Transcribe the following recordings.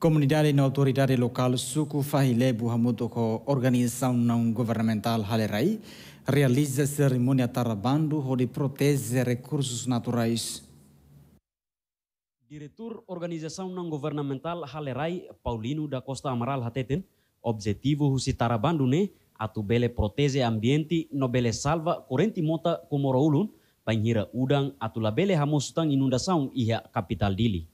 Comunidade na autoridade local Suco Fahilebu Hamutoko, organização não governamental Halerai, realiza cerimônia Tarabando onde protege recursos naturais. Diretor Organização Não Governamental Halerai, Paulino da Costa Amaral Hateten, objetivo Husi Tarabando ne, atubele protege ambiente, nobele salva corrente mota como raulun, panhira udang, atulabele hamustang inundação e a capital dili.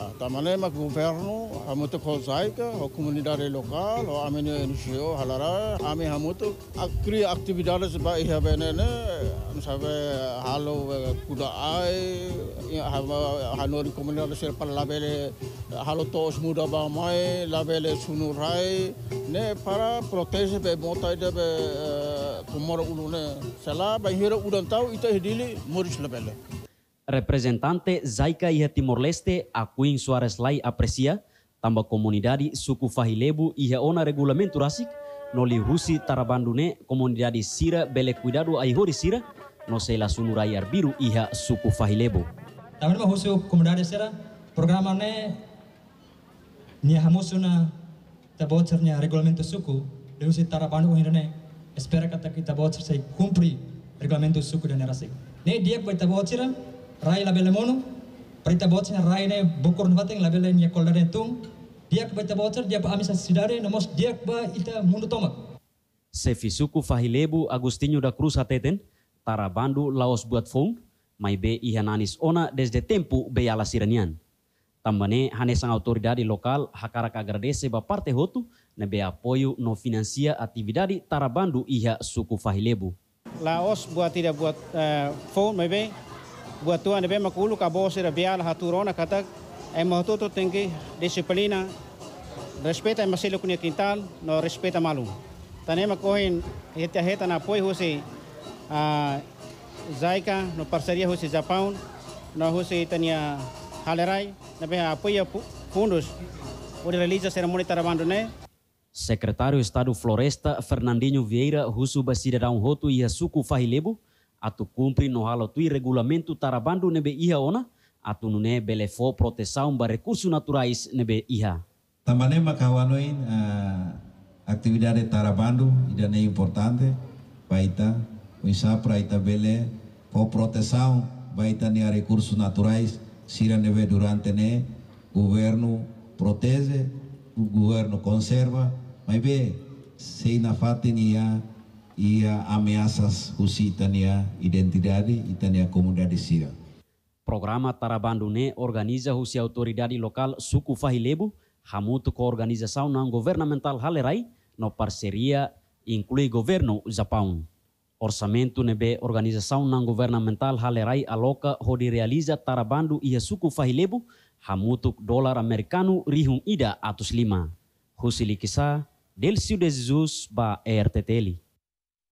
Ah, tamane ma governo hamutuk hozaika ho comunidade lokal, ho amene NGO halara ame hamutuk akri aktividades ba iha benene sabe halo kuda ai ya, hanori comunidade ser para labele halo tos muda ba mai labele sunurai ne para protege be motai de be eh, komoro ulune sala ba hira udan tau ita hidili moris labele representante Zaika e Timor-Leste, a Queen Suarez Lai aprecia, tambah comunidade suku Fahilebu e ona regulamen turasik noli Rusi Tarabandune, comunidade Sira Bele Cuidado Aihori Sira, no sei la sunurai arbiru iha suku Fahilebu. Tambah ba husu comunidade Sira, program ini nia hamusuna tabocernya regulamen suku, de Rusi Tarabandu Hirane, espera kata kita bocer saya kumpri regulamen suku dan rasik. Ne dia kita bocer rai labele monu perita botsen rai ne bukur nvateng labele nya koldare tung dia ke perita bocor dia amisa sidare nomos dia ke ita mundu tomak suku fahilebu agustinho da cruz ateten bandu laos buat fung, mai be ihananis ona desde tempu be ala siranian tambane sang autoridade lokal hakara agradece ba parte hotu ne be apoyu no atividadi tara bandu iha suku fahilebu Laos buat tidak buat uh, eh, phone maybe Guatua nebe makulu kabose da biala haturona katak é mahototo tem que disciplina respeita a masilo kunya quintal no respeita malu tanema kohin heta heta na apoio você a Zaika no parceria você Japão no você tania halerai na bem apoio fundos o realiza cerimônia tarabando né Secretário Estado Floresta Fernandinho Vieira Russo Basira Roto e Asuko Fahilebo Atu cumpri no halo tui regulamento tarabando nebe iha ona, atu nune belefo proteção ba recursos naturais nebe iha. Também makawanoin uh, eh, atividade tarabandu idane importante, baita, uisapra ita bele, po proteção baita nea recursos naturais, sira nebe durante ne, governo protege, o governo conserva, mas bem, sei na fatinha, ia ameasas itania identidade itania komunidade sira. Programa ne organiza husi autoridade lokal suku fahilebu, hamutuk ko organizasaun não governamental Halerai, no parceria inclui governo Japão. Orçamento nebe organização não governamental Halerai aloka hodi realiza Tarabando ia suku fahilebu, hamutuk dolar americano rihum ida atus lima. Husili kisah Del de Jesus ba e RTTeli.